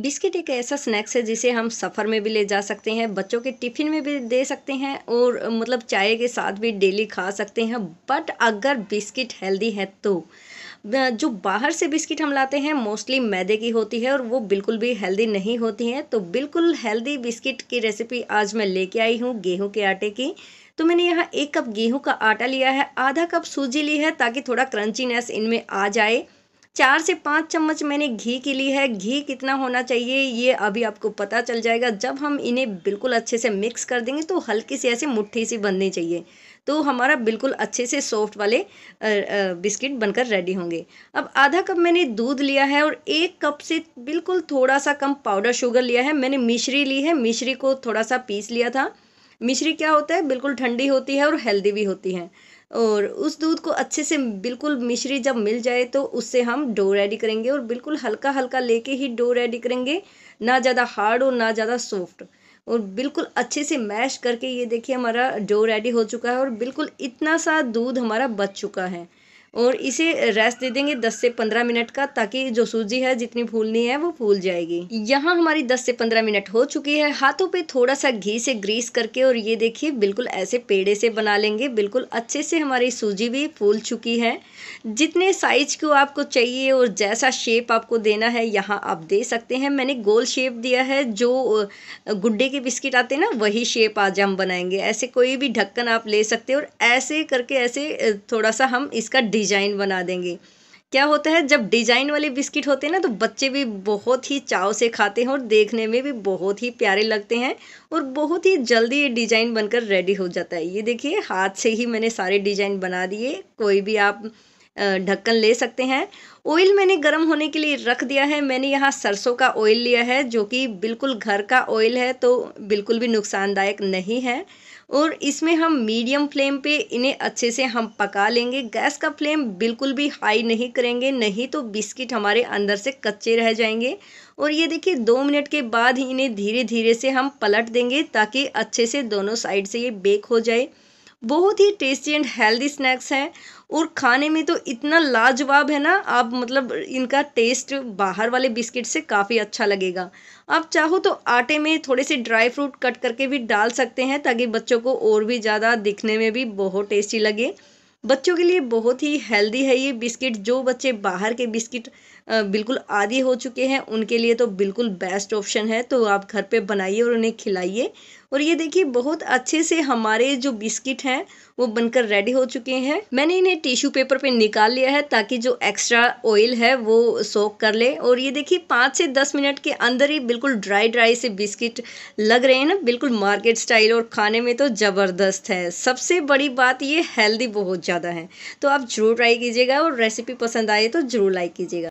biscuit एक ऐसा snacks है जिसे हम सफ़र में भी ले जा सकते हैं बच्चों के टिफ़िन में भी दे सकते हैं और मतलब चाय के साथ भी डेली खा सकते हैं बट अगर बिस्किट हेल्दी है तो जो बाहर से बिस्किट हम लाते हैं मोस्टली मैदे की होती है और वो बिल्कुल भी हेल्दी नहीं होती हैं तो बिल्कुल हेल्दी बिस्किट की रेसिपी आज मैं लेके आई हूँ गेहूँ के आटे की तो मैंने यहाँ एक कप गेहूँ का आटा लिया है आधा कप सूजी ली है ताकि थोड़ा क्रंचीनेस इनमें आ जाए चार से पाँच चम्मच मैंने घी की ली है घी कितना होना चाहिए ये अभी आपको पता चल जाएगा जब हम इन्हें बिल्कुल अच्छे से मिक्स कर देंगे तो हल्की सी ऐसे मुट्ठी सी बननी चाहिए तो हमारा बिल्कुल अच्छे से सॉफ्ट वाले बिस्किट बनकर रेडी होंगे अब आधा कप मैंने दूध लिया है और एक कप से बिल्कुल थोड़ा सा कम पाउडर शुगर लिया है मैंने मिश्री ली है मिश्री को थोड़ा सा पीस लिया था मिश्री क्या होता है बिल्कुल ठंडी होती है और हेल्दी भी होती है और उस दूध को अच्छे से बिल्कुल मिश्री जब मिल जाए तो उससे हम डो रेडी करेंगे और बिल्कुल हल्का हल्का लेके ही डो रेडी करेंगे ना ज़्यादा हार्ड और ना ज़्यादा सॉफ्ट और बिल्कुल अच्छे से मैश करके ये देखिए हमारा डो रेडी हो चुका है और बिल्कुल इतना सा दूध हमारा बच चुका है और इसे रेस्ट दे देंगे 10 से 15 मिनट का ताकि जो सूजी है जितनी फूलनी है वो फूल जाएगी यहाँ हमारी 10 से 15 मिनट हो चुकी है हाथों पे थोड़ा सा घी से ग्रीस करके और ये देखिए बिल्कुल ऐसे पेड़े से बना लेंगे बिल्कुल अच्छे से हमारी सूजी भी फूल चुकी है जितने साइज को आपको चाहिए और जैसा शेप आपको देना है यहाँ आप दे सकते हैं मैंने गोल शेप दिया है जो गुड्डे के बिस्किट आते हैं ना वही शेप आज हम बनाएंगे ऐसे कोई भी ढक्कन आप ले सकते हैं और ऐसे करके ऐसे थोड़ा सा हम इसका डिजाइन बना देंगे क्या होता है जब डिजाइन वाले बिस्किट होते हैं ना तो बच्चे भी बहुत ही चाव से खाते हैं और देखने में भी बहुत ही प्यारे लगते हैं और बहुत ही जल्दी ये डिजाइन बनकर रेडी हो जाता है ये देखिए हाथ से ही मैंने सारे डिजाइन बना दिए कोई भी आप ढक्कन ले सकते हैं ऑयल मैंने गर्म होने के लिए रख दिया है मैंने यहाँ सरसों का ऑयल लिया है जो कि बिल्कुल घर का ऑयल है तो बिल्कुल भी नुकसानदायक नहीं है और इसमें हम मीडियम फ्लेम पे इन्हें अच्छे से हम पका लेंगे गैस का फ्लेम बिल्कुल भी हाई नहीं करेंगे नहीं तो बिस्किट हमारे अंदर से कच्चे रह जाएंगे और ये देखिए दो मिनट के बाद ही इन्हें धीरे धीरे से हम पलट देंगे ताकि अच्छे से दोनों साइड से ये बेक हो जाए बहुत ही टेस्टी एंड हेल्दी स्नैक्स हैं और खाने में तो इतना लाजवाब है ना आप मतलब इनका टेस्ट बाहर वाले बिस्किट से काफ़ी अच्छा लगेगा आप चाहो तो आटे में थोड़े से ड्राई फ्रूट कट करके भी डाल सकते हैं ताकि बच्चों को और भी ज़्यादा दिखने में भी बहुत टेस्टी लगे बच्चों के लिए बहुत ही हेल्दी है ये बिस्किट जो बच्चे बाहर के बिस्किट बिल्कुल आदि हो चुके हैं उनके लिए तो बिल्कुल बेस्ट ऑप्शन है तो आप घर पे बनाइए और उन्हें खिलाइए और ये देखिए बहुत अच्छे से हमारे जो बिस्किट हैं वो बनकर रेडी हो चुके हैं मैंने इन्हें टिश्यू पेपर पे निकाल लिया है ताकि जो एक्स्ट्रा ऑयल है वो सोक कर ले और ये देखिए पाँच से दस मिनट के अंदर ही बिल्कुल ड्राई ड्राई से बिस्किट लग रहे हैं ना बिल्कुल मार्केट स्टाइल और खाने में तो ज़बरदस्त है सबसे बड़ी बात ये हेल्दी बहुत ज़्यादा है तो आप ज़रूर ट्राई कीजिएगा और रेसिपी पसंद आए तो ज़रूर लाइक कीजिएगा